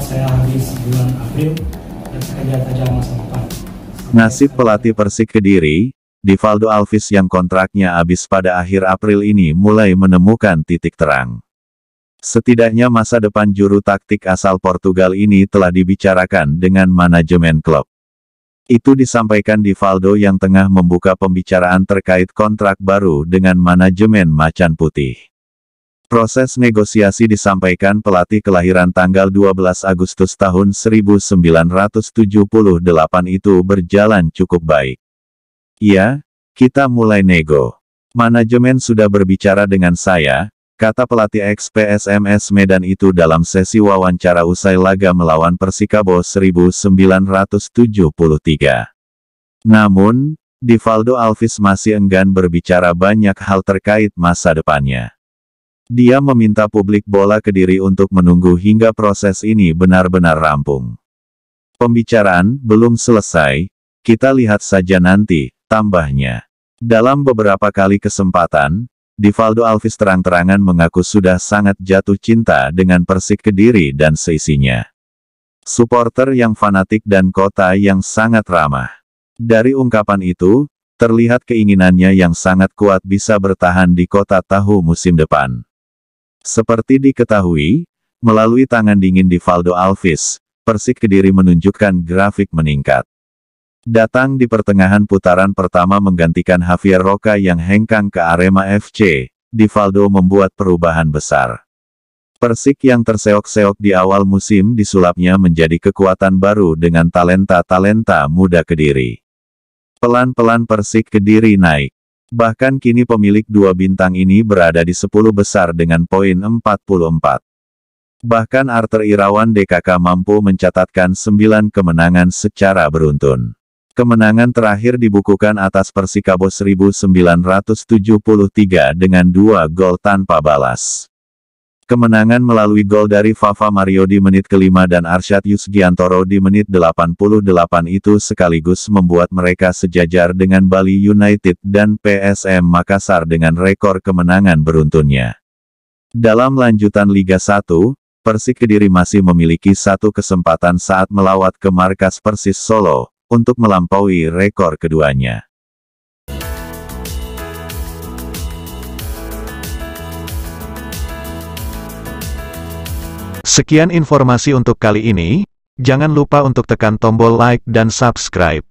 saya habis bulan April dan saya masa depan. Nasib pelatih Persik Kediri, Divaldo Alvis yang kontraknya habis pada akhir April ini mulai menemukan titik terang. Setidaknya masa depan juru taktik asal Portugal ini telah dibicarakan dengan manajemen klub. Itu disampaikan Divaldo yang tengah membuka pembicaraan terkait kontrak baru dengan manajemen Macan Putih. Proses negosiasi disampaikan pelatih kelahiran tanggal 12 Agustus tahun 1978 itu berjalan cukup baik. Iya, kita mulai nego. Manajemen sudah berbicara dengan saya, kata pelatih ex-PSMS Medan itu dalam sesi wawancara usai laga melawan Persikabo 1973. Namun, Divaldo Alves masih enggan berbicara banyak hal terkait masa depannya. Dia meminta publik bola Kediri untuk menunggu hingga proses ini benar-benar rampung. Pembicaraan belum selesai, kita lihat saja nanti, tambahnya. Dalam beberapa kali kesempatan, Divaldo Alves terang-terangan mengaku sudah sangat jatuh cinta dengan Persik Kediri dan seisinya. Supporter yang fanatik dan kota yang sangat ramah. Dari ungkapan itu, terlihat keinginannya yang sangat kuat bisa bertahan di kota tahu musim depan. Seperti diketahui, melalui tangan dingin di Valdo Alves, Persik Kediri menunjukkan grafik meningkat. Datang di pertengahan putaran pertama menggantikan Javier Roca yang hengkang ke Arema FC, Divaldo membuat perubahan besar. Persik yang terseok-seok di awal musim disulapnya menjadi kekuatan baru dengan talenta-talenta muda Kediri. Pelan-pelan Persik Kediri naik. Bahkan kini pemilik dua bintang ini berada di 10 besar dengan poin 44. Bahkan Arthur Irawan DKK mampu mencatatkan 9 kemenangan secara beruntun. Kemenangan terakhir dibukukan atas Persikabo 1973 dengan dua gol tanpa balas. Kemenangan melalui gol dari Fafa Mario di menit kelima dan Arsyad Yusgiantoro di menit 88 itu sekaligus membuat mereka sejajar dengan Bali United dan PSM Makassar dengan rekor kemenangan beruntunnya. Dalam lanjutan Liga 1, Persik Kediri masih memiliki satu kesempatan saat melawat ke markas Persis Solo, untuk melampaui rekor keduanya. Sekian informasi untuk kali ini, jangan lupa untuk tekan tombol like dan subscribe.